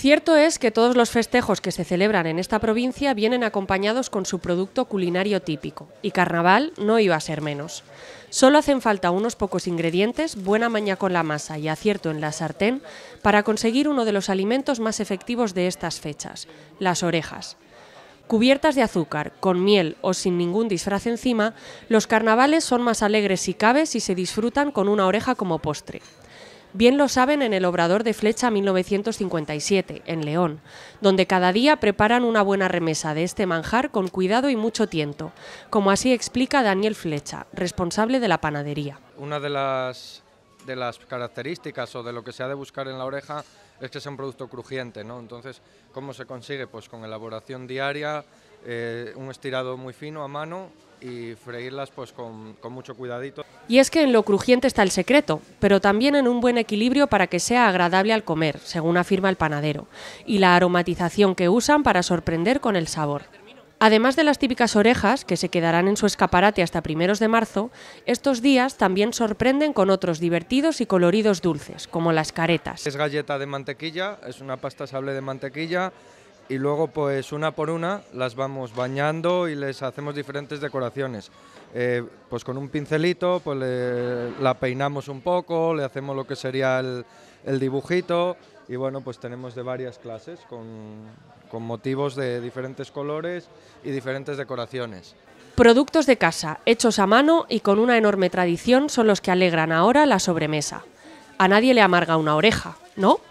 Cierto es que todos los festejos que se celebran en esta provincia vienen acompañados con su producto culinario típico, y carnaval no iba a ser menos. Solo hacen falta unos pocos ingredientes, buena maña con la masa y acierto en la sartén para conseguir uno de los alimentos más efectivos de estas fechas, las orejas. Cubiertas de azúcar, con miel o sin ningún disfraz encima, los carnavales son más alegres y cabe si se disfrutan con una oreja como postre. Bien lo saben en el Obrador de Flecha 1957, en León, donde cada día preparan una buena remesa de este manjar con cuidado y mucho tiento, como así explica Daniel Flecha, responsable de la panadería. Una de las, características o de lo que se ha de buscar en la oreja es que sea un producto crujiente, ¿no? Entonces, ¿cómo se consigue? Pues con elaboración diaria, eh, un estirado muy fino a mano y freírlas pues con, con mucho cuidadito. Y es que en lo crujiente está el secreto, pero también en un buen equilibrio para que sea agradable al comer, según afirma el panadero, y la aromatización que usan para sorprender con el sabor. Además de las típicas orejas, que se quedarán en su escaparate hasta primeros de marzo, estos días también sorprenden con otros divertidos y coloridos dulces, como las caretas. Es galleta de mantequilla, es una pasta sable de mantequilla y luego pues una por una las vamos bañando y les hacemos diferentes decoraciones. Eh, pues con un pincelito pues la peinamos un poco, le hacemos lo que sería el, dibujito y bueno pues tenemos de varias clases con, con motivos de diferentes colores y diferentes decoraciones. Productos de casa, hechos a mano y con una enorme tradición son los que alegran ahora la sobremesa. A nadie le amarga una oreja, ¿no?